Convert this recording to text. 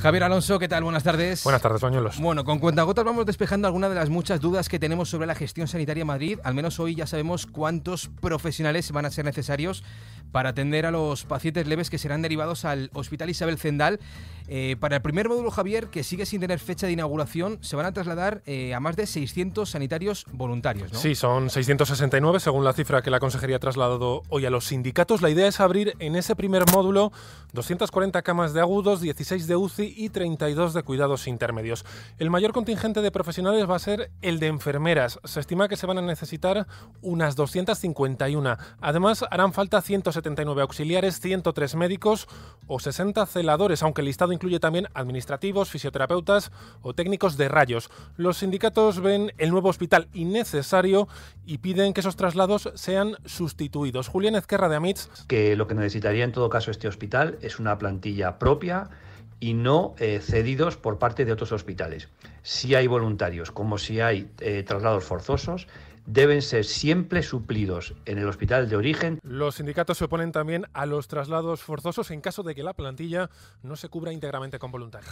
Javier Alonso, ¿qué tal? Buenas tardes. Buenas tardes, Bañuelos. Bueno, con cuentagotas vamos despejando algunas de las muchas dudas que tenemos sobre la gestión sanitaria en Madrid. Al menos hoy ya sabemos cuántos profesionales van a ser necesarios para atender a los pacientes leves que serán derivados al Hospital Isabel Zendal. Eh, para el primer módulo, Javier, que sigue sin tener fecha de inauguración, se van a trasladar eh, a más de 600 sanitarios voluntarios. ¿no? Sí, son 669 según la cifra que la Consejería ha trasladado hoy a los sindicatos. La idea es abrir en ese primer módulo 240 camas de agudos, 16 de UCI y 32 de cuidados intermedios. El mayor contingente de profesionales va a ser el de enfermeras. Se estima que se van a necesitar unas 251. Además, harán falta 179 auxiliares, 103 médicos o 60 celadores, aunque el listado incluye también administrativos, fisioterapeutas o técnicos de rayos. Los sindicatos ven el nuevo hospital innecesario y piden que esos traslados sean sustituidos. Julián Ezquerra de Amits. Que lo que necesitaría en todo caso este hospital es una plantilla propia y no eh, cedidos por parte de otros hospitales. Si hay voluntarios, como si hay eh, traslados forzosos, deben ser siempre suplidos en el hospital de origen. Los sindicatos se oponen también a los traslados forzosos en caso de que la plantilla no se cubra íntegramente con voluntarios.